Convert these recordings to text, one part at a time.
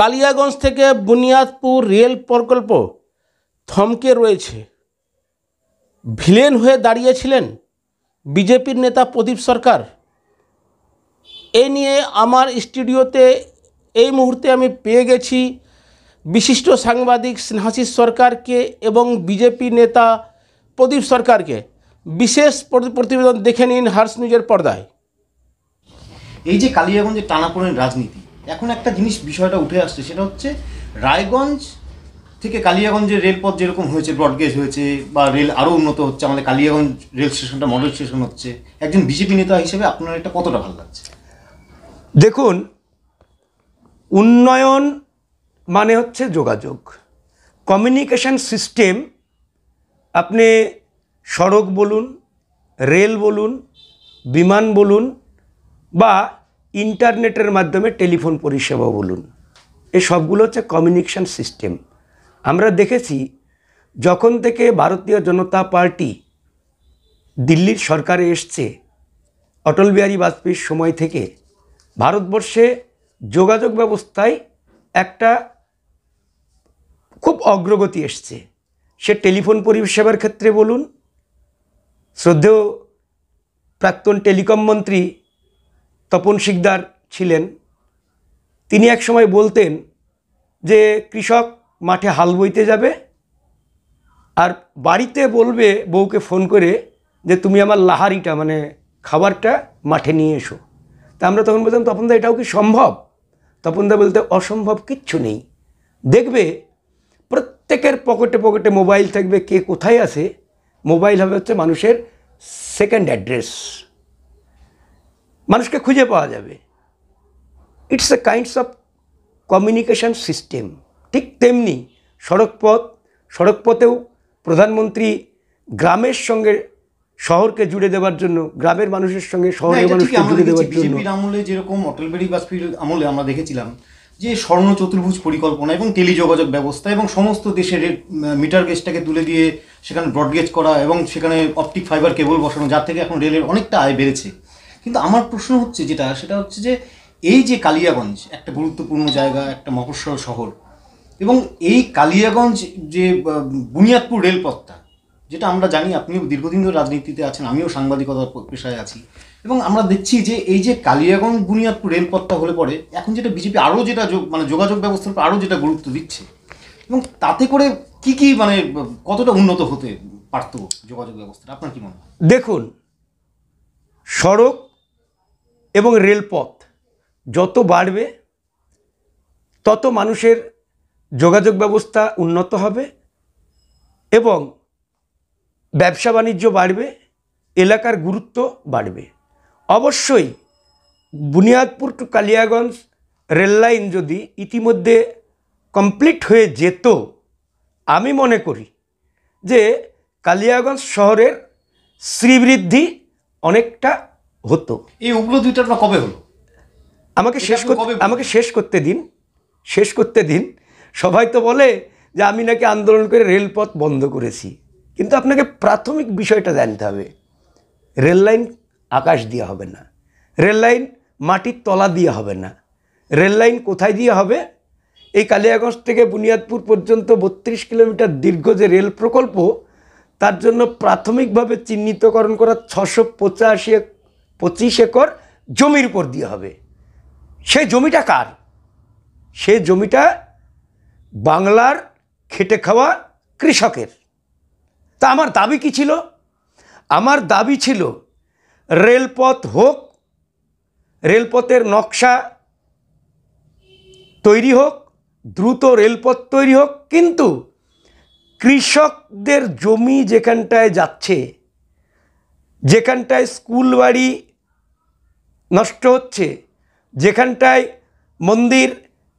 কালিয়াগঞ্জ থেকে বুনিয়াদপুর রেল প্রকল্প থমকে রয়েছে ভিলেন হয়ে দাঁড়িয়েছিলেন বিজেপির নেতা প্রদীপ সরকার এ নিয়ে আমার স্টুডিওতে এই মুহূর্তে আমি পেয়ে গেছি বিশিষ্ট সাংবাদিক স্নেহাশিস সরকারকে এবং বিজেপি নেতা প্রদীপ সরকারকে বিশেষ প্রতিবেদন দেখে নিন হার্স নিউজের পর্দায় এই যে কালিয়াগঞ্জের টানাপোড়েন রাজনীতি এখন একটা জিনিস বিষয়টা উঠে আসছে সেটা হচ্ছে রায়গঞ্জ থেকে কালিয়াগঞ্জের রেলপথ যেরকম হয়েছে ব্রডগেজ হয়েছে বা রেল আরও উন্নত হচ্ছে আমাদের কালিয়াগঞ্জ রেল স্টেশনটা মডেল স্টেশন হচ্ছে একজন বিজেপি নেতা হিসেবে আপনার এটা কতটা ভালো লাগছে দেখুন উন্নয়ন মানে হচ্ছে যোগাযোগ কমিউনিকেশন সিস্টেম আপনি সড়ক বলুন রেল বলুন বিমান বলুন বা ইন্টারনেটের মাধ্যমে টেলিফোন পরিষেবা বলুন এ সবগুলো হচ্ছে কমিউনিকেশান সিস্টেম আমরা দেখেছি যখন থেকে ভারতীয় জনতা পার্টি দিল্লির সরকারে এসছে অটল বিহারী বাজপেয়ীর সময় থেকে ভারতবর্ষে যোগাযোগ ব্যবস্থায় একটা খুব অগ্রগতি এসছে সে টেলিফোন পরিষেবার ক্ষেত্রে বলুন শ্রদ্ধেয় প্রাক্তন টেলিকম মন্ত্রী তপন শিকদার ছিলেন তিনি এক সময় বলতেন যে কৃষক মাঠে হাল বইতে যাবে আর বাড়িতে বলবে বউকে ফোন করে যে তুমি আমার লাহারিটা মানে খাবারটা মাঠে নিয়ে এসো তা আমরা তখন বলতাম তপনদা এটাও কি সম্ভব তপনদা বলতে অসম্ভব কিচ্ছু নেই দেখবে প্রত্যেকের পকেটে পকেটে মোবাইল থাকবে কে কোথায় আছে মোবাইল হবে হচ্ছে মানুষের সেকেন্ড অ্যাড্রেস মানুষকে খুঁজে পাওয়া যাবে it's a kinds of communication system ঠিক তেমনি সড়কপথ সড়কপথেও প্রধানমন্ত্রী গ্রামের সঙ্গে শহরকে জুড়ে দেওয়ার জন্য গ্রামের মানুষের সঙ্গে শহরের মানুষকে জুড়ে দেওয়ার জন্য আমলে যেরকম অটল বিহারী বাজপেয়ীর আমলে আমরা দেখেছিলাম যে স্বর্ণ চতুর্ভুজ পরিকল্পনা এবং টেলিযোগাযোগ ব্যবস্থা এবং সমস্ত দেশের মিটার গেজটাকে তুলে দিয়ে সেখানে ব্রডগেজ করা এবং সেখানে অপটিক ফাইবার কেবল বসানো যার থেকে এখন রেলের অনেকটা আয় বেড়েছে কিন্তু আমার প্রশ্ন হচ্ছে যেটা সেটা হচ্ছে যে এই যে কালিয়াগঞ্জ একটা গুরুত্বপূর্ণ জায়গা একটা মফস্বল শহর এবং এই কালিয়াগঞ্জ যে বুনিয়াদপুর রেলপথটা যেটা আমরা জানি আপনিও দীর্ঘদিন ধরে রাজনীতিতে আছেন আমিও সাংবাদিকতার পেশায় আছি এবং আমরা দেখছি যে এই যে কালিয়াগঞ্জ বুনিয়াদপুর রেলপথটা হলে পরে এখন যেটা বিজেপি আরও যেটা মানে যোগাযোগ ব্যবস্থার উপর আরও যেটা গুরুত্ব দিচ্ছে এবং তাতে করে কি কি মানে কতটা উন্নত হতে পারত যোগাযোগ ব্যবস্থাটা আপনার কি মনে হয় দেখুন সড়ক এবং রেলপথ যত বাড়বে তত মানুষের যোগাযোগ ব্যবস্থা উন্নত হবে এবং ব্যবসা বাণিজ্য বাড়বে এলাকার গুরুত্ব বাড়বে অবশ্যই বুনিয়াদপুর টু কালিয়াগঞ্জ রেললাইন যদি ইতিমধ্যে কমপ্লিট হয়ে যেত আমি মনে করি যে কালিয়াগঞ্জ শহরের শ্রীবৃদ্ধি অনেকটা হতো এই উপলব্ধিটা দুইটা কবে হলো আমাকে শেষ করতে আমাকে শেষ করতে দিন শেষ করতে দিন সবাই তো বলে যে আমি নাকি আন্দোলন করে রেলপথ বন্ধ করেছি কিন্তু আপনাকে প্রাথমিক বিষয়টা জানতে হবে রেল লাইন আকাশ দিয়ে হবে না রেল লাইন মাটির তলা দিয়ে হবে না রেল লাইন কোথায় দিয়ে হবে এই কালিয়াগঞ্জ থেকে বুনিয়াদপুর পর্যন্ত বত্রিশ কিলোমিটার দীর্ঘ যে রেল প্রকল্প তার জন্য প্রাথমিকভাবে চিহ্নিতকরণ করা ছশো পঁচাশি পঁচিশ একর জমির উপর দিয়ে হবে সে জমিটা কার সে জমিটা বাংলার খেটে খাওয়া কৃষকের তা আমার দাবি কি ছিল আমার দাবি ছিল রেলপথ হোক রেলপথের নকশা তৈরি হোক দ্রুত রেলপথ তৈরি হোক কিন্তু কৃষকদের জমি যেখানটায় যাচ্ছে যেখানটায় স্কুল বাড়ি নষ্ট হচ্ছে যেখানটায় মন্দির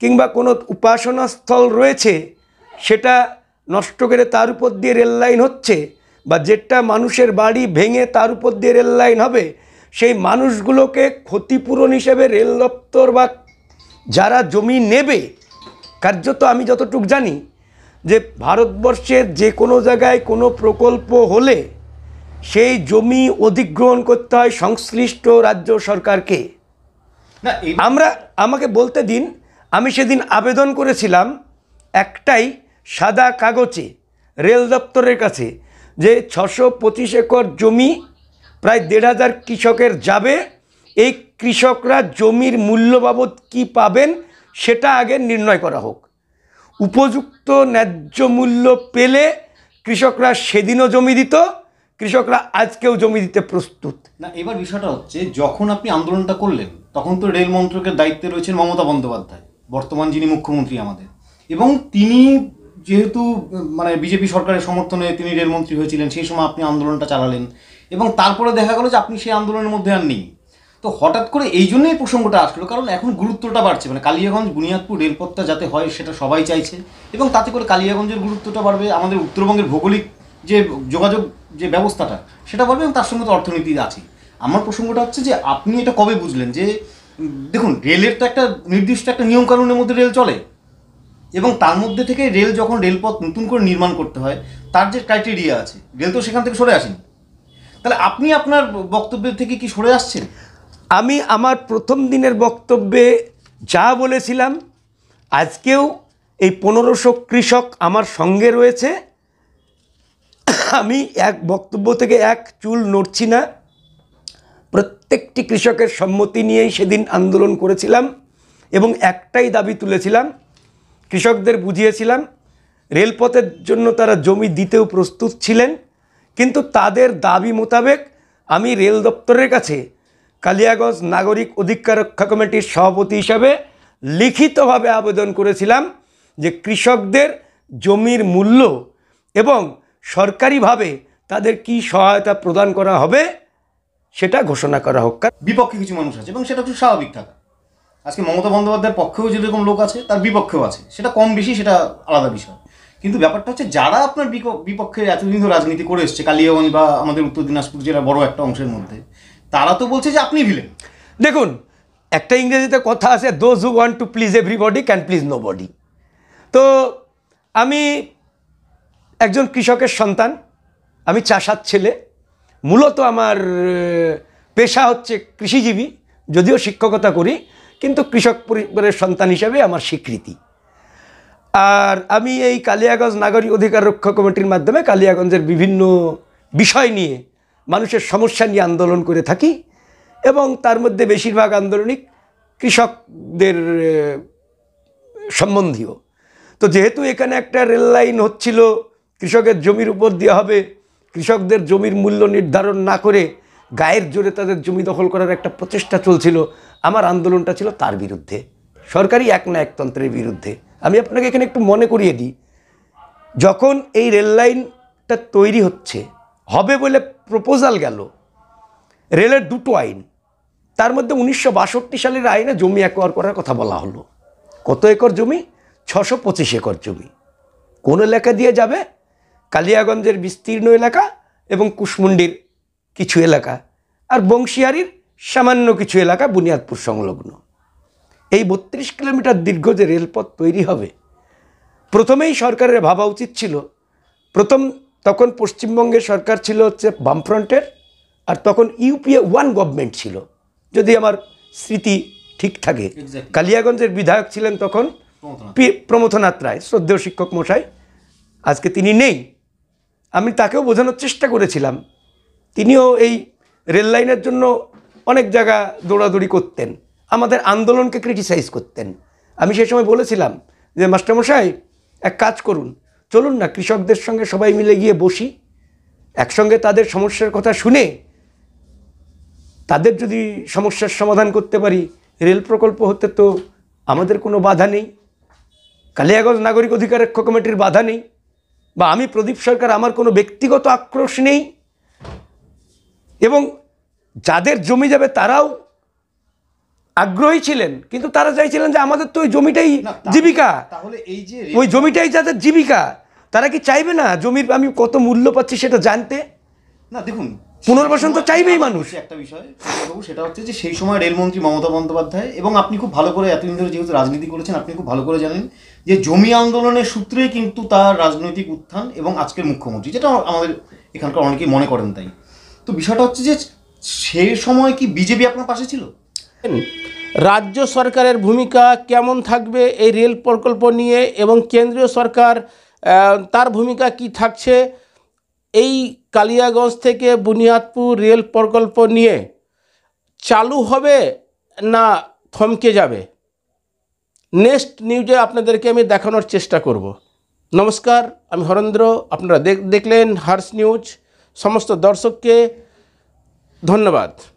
কিংবা কোনো উপাসনাস্থল রয়েছে সেটা নষ্ট করে তার উপর দিয়ে রেল লাইন হচ্ছে বা যেটা মানুষের বাড়ি ভেঙে তার উপর দিয়ে রেল লাইন হবে সেই মানুষগুলোকে ক্ষতিপূরণ হিসেবে রেল দপ্তর বা যারা জমি নেবে কার্যত আমি যতটুক জানি যে ভারতবর্ষের যে কোনো জায়গায় কোনো প্রকল্প হলে সেই জমি অধিগ্রহণ করতে হয় সংশ্লিষ্ট রাজ্য সরকারকে আমরা আমাকে বলতে দিন আমি সেদিন আবেদন করেছিলাম একটাই সাদা কাগজে রেল দপ্তরের কাছে যে ছশো পঁচিশ একর জমি প্রায় দেড় হাজার কৃষকের যাবে এই কৃষকরা জমির মূল্য বাবদ কী পাবেন সেটা আগে নির্ণয় করা হোক উপযুক্ত ন্যায্য মূল্য পেলে কৃষকরা সেদিনও জমি দিত কৃষকরা আজকেও জমি দিতে প্রস্তুত না এবার বিষয়টা হচ্ছে যখন আপনি আন্দোলনটা করলেন তখন তো রেল মন্ত্রকের দায়িত্বে রয়েছেন মমতা বন্দ্যোপাধ্যায় বর্তমান যিনি মুখ্যমন্ত্রী আমাদের এবং তিনি যেহেতু মানে বিজেপি সরকারের সমর্থনে তিনি রেলমন্ত্রী হয়েছিলেন সেই সময় আপনি আন্দোলনটা চালালেন এবং তারপরে দেখা গেল যে আপনি সেই আন্দোলনের মধ্যে আর নেই তো হঠাৎ করে এই জন্যই প্রসঙ্গটা আসলো কারণ এখন গুরুত্বটা বাড়ছে মানে কালিয়াগঞ্জ বুনিয়াদপুর রেলপথটা যাতে হয় সেটা সবাই চাইছে এবং তাতে করে কালিয়াগঞ্জের গুরুত্বটা বাড়বে আমাদের উত্তরবঙ্গের ভৌগোলিক যে যোগাযোগ যে ব্যবস্থাটা সেটা বলবেন তার সঙ্গে তো অর্থনীতি আছে আমার প্রসঙ্গটা হচ্ছে যে আপনি এটা কবে বুঝলেন যে দেখুন রেলের তো একটা নির্দিষ্ট একটা নিয়মকানুনের মধ্যে রেল চলে এবং তার মধ্যে থেকে রেল যখন রেলপথ নতুন করে নির্মাণ করতে হয় তার যে ক্রাইটেরিয়া আছে রেল তো সেখান থেকে সরে আসেন তাহলে আপনি আপনার বক্তব্যের থেকে কি সরে আসছেন আমি আমার প্রথম দিনের বক্তব্যে যা বলেছিলাম আজকেও এই পনেরোশো কৃষক আমার সঙ্গে রয়েছে আমি এক বক্তব্য থেকে এক চুল নড়ছি না প্রত্যেকটি কৃষকের সম্মতি নিয়েই সেদিন আন্দোলন করেছিলাম এবং একটাই দাবি তুলেছিলাম কৃষকদের বুঝিয়েছিলাম রেলপথের জন্য তারা জমি দিতেও প্রস্তুত ছিলেন কিন্তু তাদের দাবি মোতাবেক আমি রেল দপ্তরের কাছে কালিয়াগঞ্জ নাগরিক অধিকার রক্ষা কমিটির সভাপতি হিসাবে লিখিতভাবে আবেদন করেছিলাম যে কৃষকদের জমির মূল্য এবং সরকারিভাবে তাদের কি সহায়তা প্রদান করা হবে সেটা ঘোষণা করা হোক বিপক্ষে কিছু মানুষ আছে এবং সেটা একটু স্বাভাবিক থাকা আজকে মমতা বন্দ্যোপাধ্যায়ের পক্ষেও যেরকম লোক আছে তার বিপক্ষেও আছে সেটা কম বেশি সেটা আলাদা বিষয় কিন্তু ব্যাপারটা হচ্ছে যারা আপনার বিপক্ষে এতদিন ধরে রাজনীতি করে এসছে কালিয়াগঞ্জ বা আমাদের উত্তর দিনাজপুর জেলার বড় একটা অংশের মধ্যে তারা তো বলছে যে আপনি ভিলেন দেখুন একটা ইংরেজিতে কথা আছে those who want to please everybody can please nobody তো আমি একজন কৃষকের সন্তান আমি চাষার ছেলে মূলত আমার পেশা হচ্ছে কৃষিজীবী যদিও শিক্ষকতা করি কিন্তু কৃষক পরিবারের সন্তান হিসাবে আমার স্বীকৃতি আর আমি এই কালিয়াগঞ্জ নাগরিক অধিকার রক্ষা কমিটির মাধ্যমে কালিয়াগঞ্জের বিভিন্ন বিষয় নিয়ে মানুষের সমস্যা নিয়ে আন্দোলন করে থাকি এবং তার মধ্যে বেশিরভাগ আন্দোলনই কৃষকদের সম্বন্ধীয় তো যেহেতু এখানে একটা রেল লাইন হচ্ছিল কৃষকের জমির উপর দেওয়া হবে কৃষকদের জমির মূল্য নির্ধারণ না করে গায়ের জোরে তাদের জমি দখল করার একটা প্রচেষ্টা চলছিল আমার আন্দোলনটা ছিল তার বিরুদ্ধে সরকারি এক না একতন্ত্রের বিরুদ্ধে আমি আপনাকে এখানে একটু মনে করিয়ে দিই যখন এই রেললাইনটা তৈরি হচ্ছে হবে বলে প্রপোজাল গেল রেলের দুটো আইন তার মধ্যে উনিশশো সালের আইনে জমি একর করার কথা বলা হলো কত একর জমি ছশো একর জমি কোন এলাকা দিয়ে যাবে কালিয়াগঞ্জের বিস্তীর্ণ এলাকা এবং কুশমুন্ডির কিছু এলাকা আর বংশিয়ারির সামান্য কিছু এলাকা বুনিয়াদপুর সংলগ্ন এই বত্রিশ কিলোমিটার দীর্ঘ যে রেলপথ তৈরি হবে প্রথমেই সরকারের ভাবা উচিত ছিল প্রথম তখন পশ্চিমবঙ্গের সরকার ছিল হচ্ছে বামফ্রন্টের আর তখন ইউপিএ ওয়ান গভর্নমেন্ট ছিল যদি আমার স্মৃতি ঠিক থাকে কালিয়াগঞ্জের বিধায়ক ছিলেন তখন প্রমথনাথ রায় শ্রদ্ধেয় শিক্ষক মশাই আজকে তিনি নেই আমি তাকেও বোঝানোর চেষ্টা করেছিলাম তিনিও এই রেল লাইনের জন্য অনেক জায়গা দৌড়াদৌড়ি করতেন আমাদের আন্দোলনকে ক্রিটিসাইজ করতেন আমি সেই সময় বলেছিলাম যে মাস্টারমশাই এক কাজ করুন চলুন না কৃষকদের সঙ্গে সবাই মিলে গিয়ে বসি একসঙ্গে তাদের সমস্যার কথা শুনে তাদের যদি সমস্যার সমাধান করতে পারি রেল প্রকল্প হতে তো আমাদের কোনো বাধা নেই কালিয়াগঞ্জ নাগরিক অধিকার কমিটির বাধা নেই বা আমি প্রদীপ সরকার আমার কোনো ব্যক্তিগত আক্রোশ নেই এবং যাদের জমি যাবে তারাও আগ্রহী ছিলেন কিন্তু তারা চাইছিলেন যে আমাদের তো ওই জমিটাই জীবিকা তাহলে এই যে ওই জমিটাই যাদের জীবিকা তারা কি চাইবে না জমির আমি কত মূল্য পাচ্ছি সেটা জানতে না দেখুন পুনর্বাসন তো চাইবেই মানুষ একটা বিষয় সেটা হচ্ছে যে সেই সময় রেলমন্ত্রী মমতা বন্দ্যোপাধ্যায় এবং আপনি খুব ভালো করে এতদিন ধরে যেহেতু রাজনীতি করেছেন আপনি খুব ভালো করে জানেন যে জমি আন্দোলনের সূত্রে কিন্তু তার রাজনৈতিক উত্থান এবং আজকের মুখ্যমন্ত্রী যেটা আমাদের এখানকার অনেকেই মনে করেন তাই তো বিষয়টা হচ্ছে যে সে সময় কি বিজেপি আপনার পাশে ছিল রাজ্য সরকারের ভূমিকা কেমন থাকবে এই রেল প্রকল্প নিয়ে এবং কেন্দ্রীয় সরকার তার ভূমিকা কি থাকছে এই কালিয়াগঞ্জ থেকে বুনিয়াদপুর রেল প্রকল্প নিয়ে চালু হবে না থমকে যাবে নেক্সট নিউজে আপনাদেরকে আমি দেখানোর চেষ্টা করব নমস্কার আমি হরেন্দ্র আপনারা দেখলেন হার্স নিউজ সমস্ত দর্শককে ধন্যবাদ